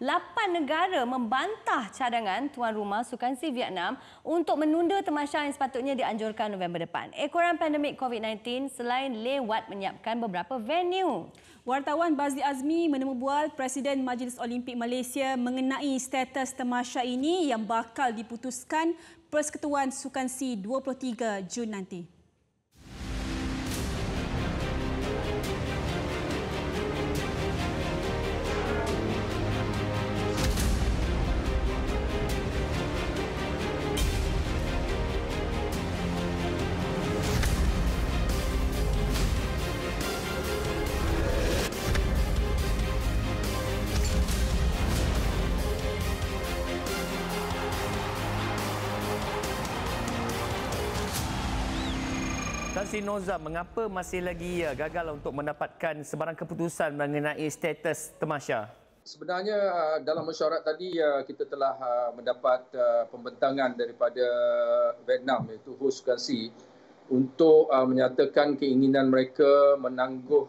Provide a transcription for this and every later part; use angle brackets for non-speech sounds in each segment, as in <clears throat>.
lapan negara membantah cadangan tuan rumah sukan si Vietnam untuk menunda temasha yang sepatutnya dianjurkan November depan. Ekoran pandemik COVID-19 selain lewat menyiapkan beberapa venue. Wartawan Bazli Azmi menemubual Presiden Majlis Olimpik Malaysia mengenai status temasha ini yang bakal diputuskan Persekutuan Sukan C 23 Jun nanti. Tan Sri Nozam, mengapa masih lagi gagal untuk mendapatkan sebarang keputusan mengenai status Temasya? Sebenarnya uh, dalam mesyuarat tadi uh, kita telah uh, mendapat pembentangan daripada Vietnam iaitu Hu Sukansi untuk menyatakan keinginan mereka menangguh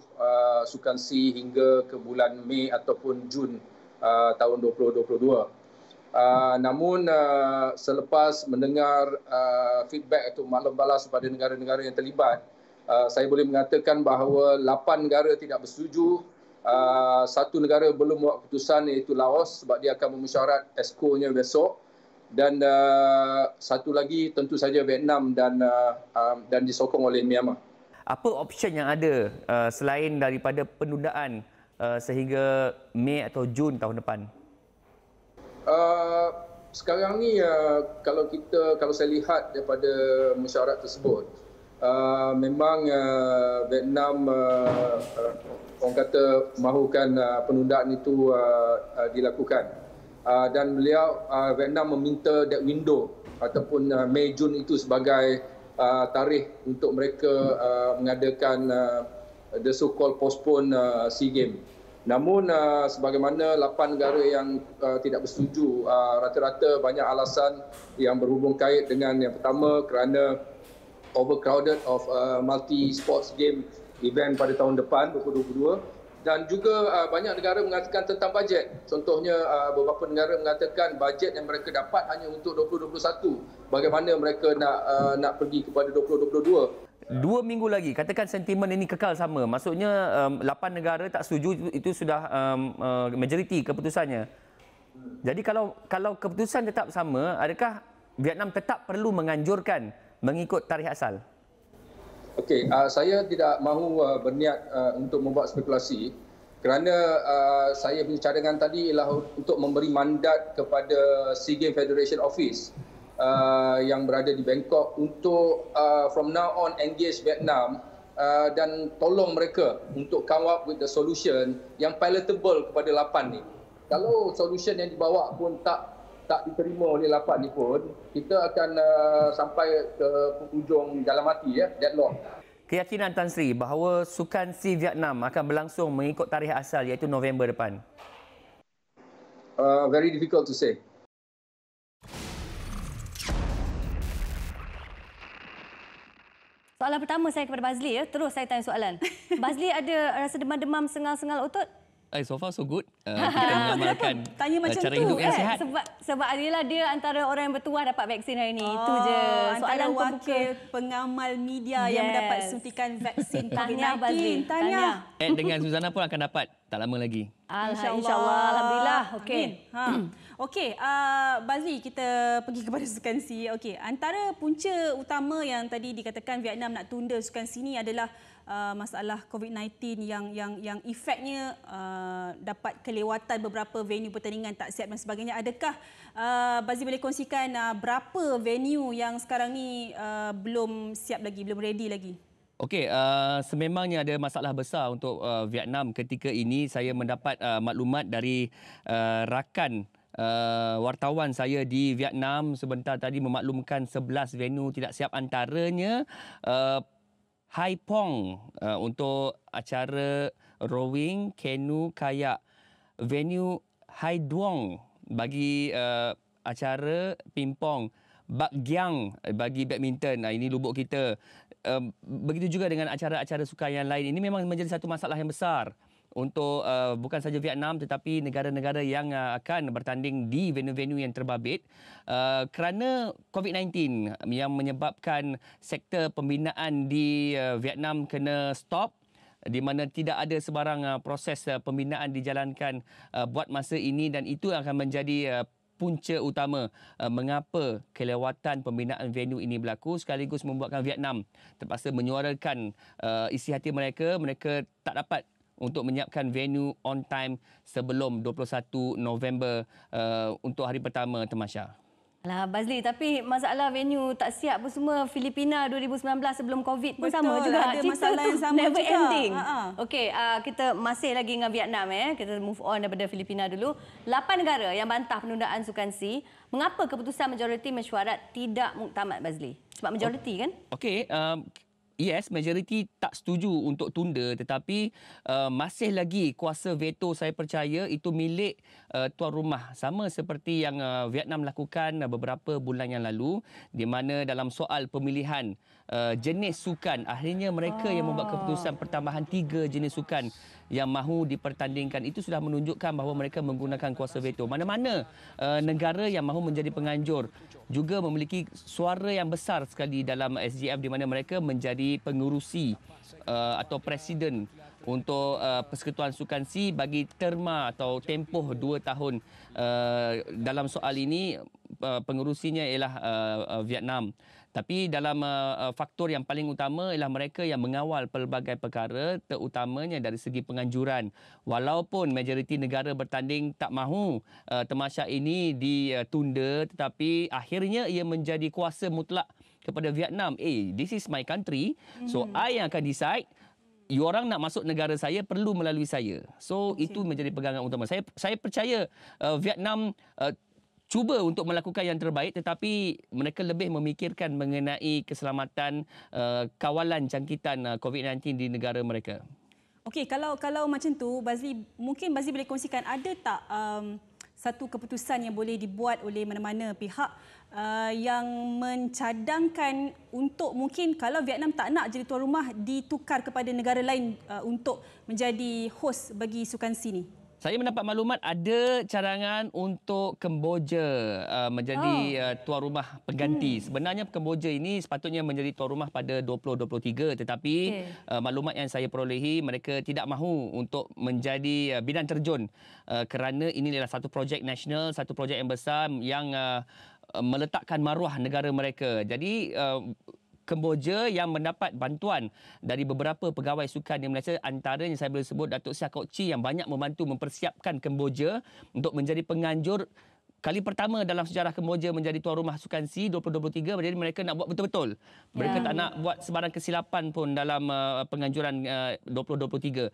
Sukansi hingga ke bulan Mei ataupun Jun tahun 2022. Uh, namun uh, selepas mendengar uh, feedback atau maklum balas kepada negara-negara yang terlibat, uh, saya boleh mengatakan bahawa lapan negara tidak bersetuju. Uh, satu negara belum buat keputusan iaitu Laos sebab dia akan memusyarat esko-nya besok. Dan uh, satu lagi tentu saja Vietnam dan uh, uh, dan disokong oleh Myanmar. Apa option yang ada uh, selain daripada penundaan uh, sehingga Mei atau Jun tahun depan? uh, sekarang ni uh, kalau kita kalau saya lihat daripada mesyuarat tersebut uh, memang uh, Vietnam uh, uh orang kata mahukan uh, penundaan itu uh, uh, dilakukan uh, dan beliau uh, Vietnam meminta that window ataupun uh, Mei Jun itu sebagai uh, tarikh untuk mereka uh, mengadakan uh, the so called postpone uh, SEA Games Namun uh, sebagaimana lapan negara yang uh, tidak bersetuju uh, rata-rata banyak alasan yang berhubung kait dengan yang pertama kerana overcrowded of uh, multi sports game event pada tahun depan 2022 dan juga uh, banyak negara mengatakan tentang bajet contohnya uh, beberapa negara mengatakan bajet yang mereka dapat hanya untuk 2021 bagaimana mereka nak uh, nak pergi kepada 2022 dua minggu lagi katakan sentimen ini kekal sama maksudnya um, 8 negara tak setuju itu sudah um, uh, majoriti keputusannya jadi kalau kalau keputusan tetap sama adakah Vietnam tetap perlu menganjurkan mengikut tarikh asal okey uh, saya tidak mahu uh, berniat uh, untuk membuat spekulasi kerana uh, saya punya cadangan tadi ialah untuk memberi mandat kepada SEA Games Federation Office uh, yang berada di Bangkok untuk uh, from now on engage Vietnam uh, dan tolong mereka untuk come up with the solution yang palatable kepada lapan ni. Kalau solution yang dibawa pun tak tak diterima oleh lapan ni pun, kita akan uh, sampai ke ujung dalam hati ya, deadlock. Keyakinan Tan Sri bahawa sukan si Vietnam akan berlangsung mengikut tarikh asal iaitu November depan. Uh, very difficult to say. soalan pertama saya kepada Bazli ya. Terus saya tanya soalan. <laughs> Bazli ada rasa demam-demam sengal-sengal otot? Eh, so far so good. Uh, kita <laughs> mengamalkan <laughs> tanya eh, macam cara tu, yang eh? Sebab sebab adalah dia antara orang yang bertuah dapat vaksin hari ini. Oh, Itu ah, je. Soalan antara wakil pembuka. pengamal media yes. yang mendapat suntikan vaksin tanya Bazli. Tanya. Eh, dengan Suzana pun akan dapat tak lama lagi. insya Insya Alhamdulillah. Okey. Ha. <clears throat> Okey, uh, Bazli kita pergi kepada <laughs> sukan C. Okey, antara punca utama yang tadi dikatakan Vietnam nak tunda sukan C ni adalah Uh, masalah COVID-19 yang yang yang efeknya uh, dapat kelewatan beberapa venue pertandingan tak siap dan sebagainya. Adakah uh, Bazi boleh kongsikan uh, berapa venue yang sekarang ni uh, belum siap lagi, belum ready lagi? Okey, uh, sememangnya ada masalah besar untuk uh, Vietnam ketika ini. Saya mendapat uh, maklumat dari uh, rakan uh, uh, wartawan saya di Vietnam sebentar tadi memaklumkan 11 venue tidak siap antaranya uh, Haiphong uh, untuk acara rowing, kenu, kayak venue Hai Duong bagi uh, acara pingpong Bak Giang bagi badminton. Nah, ini lubuk kita. Uh, begitu juga dengan acara-acara sukan yang lain. Ini memang menjadi satu masalah yang besar untuk uh, bukan saja Vietnam tetapi negara-negara yang uh, akan bertanding di venue-venue yang terbabit uh, kerana COVID-19 yang menyebabkan sektor pembinaan di uh, Vietnam kena stop di mana tidak ada sebarang uh, proses uh, pembinaan dijalankan uh, buat masa ini dan itu akan menjadi uh, punca utama mengapa kelewatan pembinaan venue ini berlaku sekaligus membuatkan Vietnam terpaksa menyuarakan isi hati mereka mereka tak dapat untuk menyiapkan venue on time sebelum 21 November uh, untuk hari pertama temasya. Alah Bazli tapi masalah venue tak siap pun semua Filipina 2019 sebelum Covid pun Betul, sama juga ada Cinta masalah yang sama never juga. ending. Ha, ha. Okey uh, kita masih lagi dengan Vietnam eh kita move on daripada Filipina dulu. Lapan negara yang bantah penundaan sukan si, Mengapa keputusan majoriti mesyuarat tidak muktamad Bazli? Sebab majoriti oh. kan? Okey um yes majoriti tak setuju untuk tunda tetapi uh, masih lagi kuasa veto saya percaya itu milik uh, tuan rumah sama seperti yang uh, Vietnam lakukan beberapa bulan yang lalu di mana dalam soal pemilihan uh, jenis sukan akhirnya mereka oh. yang membuat ah. keputusan pertambahan tiga jenis sukan yang mahu dipertandingkan itu sudah menunjukkan bahawa mereka menggunakan kuasa veto mana-mana uh, negara yang mahu menjadi penganjur juga memiliki suara yang besar sekali dalam SGF di mana mereka menjadi pengurusi uh, atau presiden untuk uh, Persekutuan Sukan C bagi terma atau tempoh dua tahun uh, dalam soal ini uh, pengurusinya ialah uh, uh Vietnam. Tapi dalam uh, faktor yang paling utama ialah mereka yang mengawal pelbagai perkara terutamanya dari segi penganjuran. Walaupun majoriti negara bertanding tak mahu uh, eh, temasya ini ditunda tetapi akhirnya ia menjadi kuasa mutlak kepada Vietnam. Eh, hey, this is my country. So, mm-hmm. I yang akan decide you orang nak masuk negara saya perlu melalui saya. So, okay. itu menjadi pegangan utama. Saya saya percaya uh, Vietnam uh, cuba untuk melakukan yang terbaik tetapi mereka lebih memikirkan mengenai keselamatan uh, kawalan jangkitan uh, eh, COVID-19 di negara mereka. Okey, kalau kalau macam tu Bazli mungkin Bazli boleh kongsikan ada tak um, satu keputusan yang boleh dibuat oleh mana-mana pihak uh, yang mencadangkan untuk mungkin kalau Vietnam tak nak jadi tuan rumah ditukar kepada negara lain uh, untuk menjadi host bagi sukan sini. Saya mendapat maklumat ada cadangan untuk Kemboja uh, menjadi oh. uh, tuan rumah pengganti. Hmm. Sebenarnya Kemboja ini sepatutnya menjadi tuan rumah pada 2023 tetapi okay. uh, maklumat yang saya perolehi mereka tidak mahu untuk menjadi uh, bidan terjun uh, kerana ini adalah satu projek nasional, satu projek yang besar yang uh, meletakkan maruah negara mereka. Jadi uh, Kemboja yang mendapat bantuan dari beberapa pegawai sukan di Malaysia yang saya boleh sebut Datuk Syah Kok Chi yang banyak membantu mempersiapkan Kemboja untuk menjadi penganjur kali pertama dalam sejarah Kemboja menjadi tuan rumah sukan C 2023 jadi mereka nak buat betul-betul mereka ya. tak nak buat sebarang kesilapan pun dalam uh, penganjuran 2023 uh,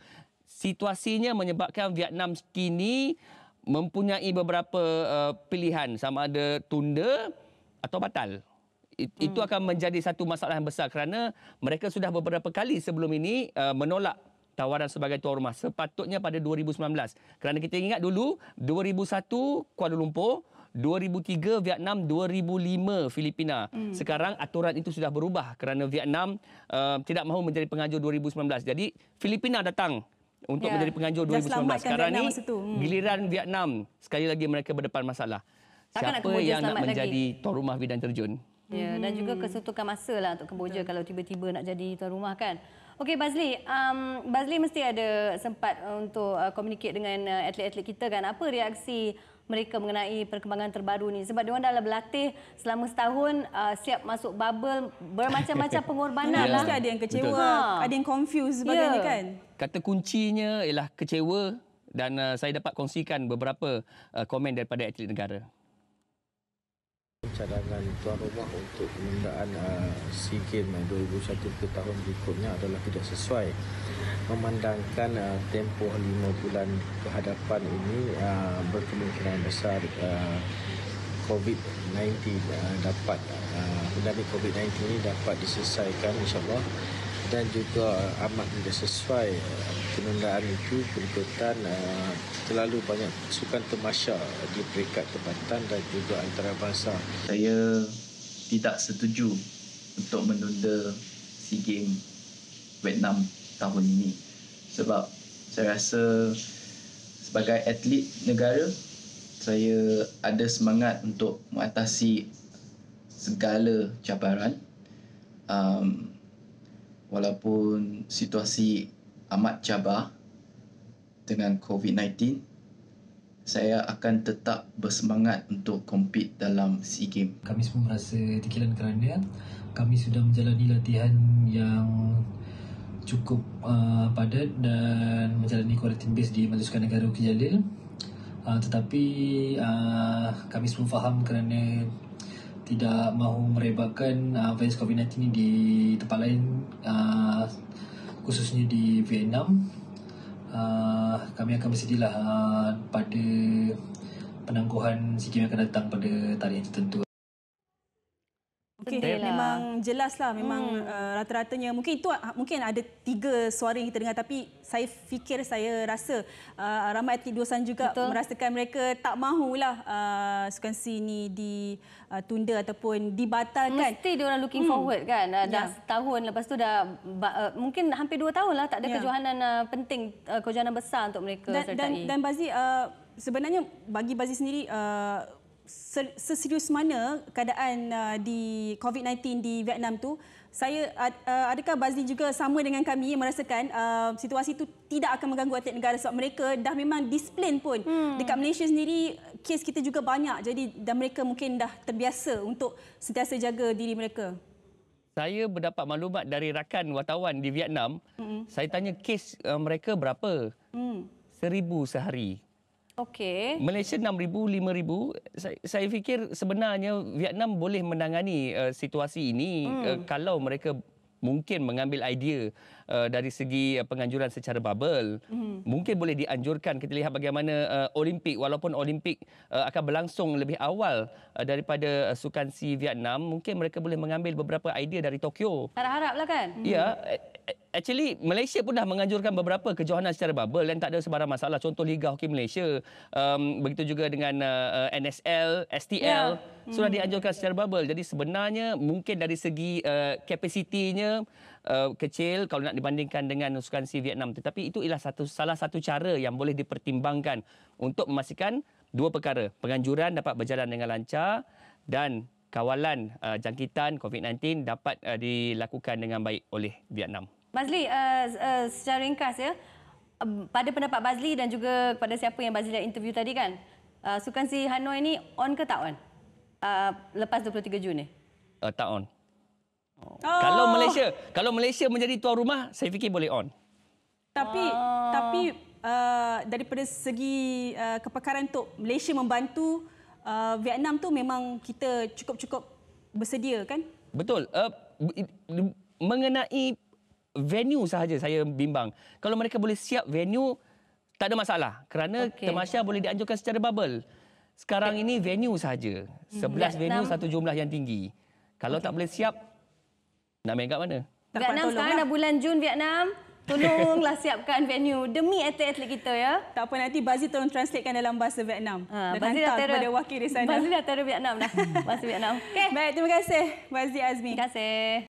situasinya menyebabkan Vietnam kini mempunyai beberapa uh, pilihan sama ada tunda atau batal It, hmm. Itu akan menjadi satu masalah yang besar kerana mereka sudah beberapa kali sebelum ini uh, menolak tawaran sebagai tuan rumah sepatutnya pada 2019. Kerana kita ingat dulu 2001 Kuala Lumpur, 2003 Vietnam, 2005 Filipina. Hmm. Sekarang aturan itu sudah berubah kerana Vietnam uh, tidak mahu menjadi penganjur 2019. Jadi Filipina datang untuk ya. menjadi penganjur 2019. Dah Sekarang ni hmm. giliran Vietnam sekali lagi mereka berdepan masalah. Siapa yang nak menjadi tuan rumah bidan terjun? Ya, mm -hmm. dan juga mm-hmm. kesutukan masa lah untuk Kemboja Betul. kalau tiba-tiba nak jadi tuan rumah kan. Okey, Bazli, um, Bazli mesti ada sempat untuk uh, communicate dengan uh, atlet-atlet uh, kita kan. Apa reaksi mereka mengenai perkembangan terbaru ni? Sebab mereka dah berlatih selama setahun, uh, siap masuk bubble, bermacam-macam <laughs> pengorbanan yeah. lah. Mesti ada yang kecewa, ha. ada yang ha. confused ya. sebagainya yeah. kan? Kata kuncinya ialah kecewa dan uh, saya dapat kongsikan beberapa uh, komen daripada atlet negara cadangan tuan rumah untuk penundaan uh, SEA Games 2021 uh, ke tahun berikutnya adalah tidak sesuai memandangkan uh, tempoh lima bulan kehadapan ini berkemungkinan besar COVID-19 dapat dari COVID-19 ini dapat diselesaikan insyaAllah dan juga amat tidak sesuai eh, penundaan itu berikutan eh, terlalu banyak sukan termasya di peringkat tempatan dan juga antarabangsa. Saya tidak setuju untuk menunda SEA Games Vietnam tahun ini sebab saya rasa sebagai atlet negara saya ada semangat untuk mengatasi segala cabaran um, walaupun situasi amat cabar dengan COVID-19 saya akan tetap bersemangat untuk compete dalam SEA Games. Kami semua merasa terkilan kerana kami sudah menjalani latihan yang cukup uh, padat dan menjalani quarantine base di Malaysia Sukan Negara Bukit Jalil. Uh, tetapi uh, kami semua faham kerana tidak mahu merebakkan uh, virus COVID-19 ini di tempat lain uh, khususnya di Vietnam uh, kami akan bersedia uh, pada penangguhan sikit yang akan datang pada tarikh tertentu Okay. Memang jelas lah. Memang hmm. uh, rata-ratanya. Mungkin itu ah, mungkin ada tiga suara yang kita dengar. Tapi saya fikir, saya rasa uh, ramai atlet duosan juga Betul. merasakan mereka tak mahulah uh, sukan C ini ditunda uh, ataupun dibatalkan. Mesti orang looking hmm. forward kan. Uh, dah yeah. Ya. tahun lepas tu dah uh, mungkin hampir dua tahun lah tak ada yeah. kejohanan uh, penting, uh, kejohanan besar untuk mereka dan, sertai. Dan, dan Bazi, uh, sebenarnya bagi Bazi sendiri... Uh, seserius mana keadaan uh, di COVID-19 di Vietnam tu? Saya uh, adakah Bazli juga sama dengan kami merasakan uh, situasi itu tidak akan mengganggu atlet negara sebab mereka dah memang disiplin pun. Hmm. Dekat Malaysia sendiri kes kita juga banyak jadi dan mereka mungkin dah terbiasa untuk sentiasa jaga diri mereka. Saya mendapat maklumat dari rakan wartawan di Vietnam. Hmm. Saya tanya kes uh, mereka berapa? Hmm. Seribu sehari. Okey. Malaysia 6000 5000 saya, saya fikir sebenarnya Vietnam boleh menangani uh, situasi ini hmm. uh, kalau mereka mungkin mengambil idea uh, dari segi uh, penganjuran secara bubble mm-hmm. mungkin boleh dianjurkan kita lihat bagaimana uh, Olimpik walaupun Olimpik uh, akan berlangsung lebih awal uh, daripada uh, sukan si Vietnam mungkin mereka boleh mengambil beberapa idea dari Tokyo harap-haraplah kan hmm. ya yeah. Actually, Malaysia pun dah menganjurkan beberapa kejohanan secara bubble dan tak ada sebarang masalah. Contoh Liga Hoki Malaysia, um, begitu juga dengan uh, uh NSL, STL, yeah. sudah hmm. dianjurkan secara bubble. Jadi sebenarnya mungkin dari segi uh, kapasitinya, Eh, kecil kalau nak dibandingkan dengan sukan si Vietnam tetapi itu ialah satu salah satu cara yang boleh dipertimbangkan untuk memastikan dua perkara penganjuran dapat berjalan dengan lancar dan kawalan uh, jangkitan COVID-19 dapat uh, dilakukan dengan baik oleh Vietnam. Bazli, uh, uh, secara ringkas ya, uh, pada pendapat Bazli dan juga kepada siapa yang Bazli dah interview tadi kan, uh, sukan si Hanoi ni on ke tak on? Uh, lepas 23 Jun ni? Uh, tak on. Oh. Kalau oh. Malaysia, kalau Malaysia menjadi tuan rumah, saya fikir boleh on. Tapi oh. tapi uh, daripada segi uh, kepakaran untuk Malaysia membantu uh, Vietnam tu memang kita cukup-cukup bersedia kan? Betul. Uh, mengenai venue sahaja saya bimbang. Kalau mereka boleh siap venue tak ada masalah kerana okay. temasya boleh dianjurkan secara bubble. Sekarang ini venue sahaja. 11 hmm. venue satu jumlah yang tinggi. Kalau okay. tak boleh siap nak main kat mana? Tak Vietnam sekarang lah. dah bulan Jun Vietnam. Tolonglah <laughs> siapkan venue demi atlet-atlet kita ya. Tak apa nanti Bazi tolong translatekan dalam bahasa Vietnam. Ha, dan hantar tera, kepada wakil di sana. Bazi dah tera Vietnam dah. <laughs> bahasa Vietnam. Okay. Baik, terima kasih Bazi Azmi. Terima kasih.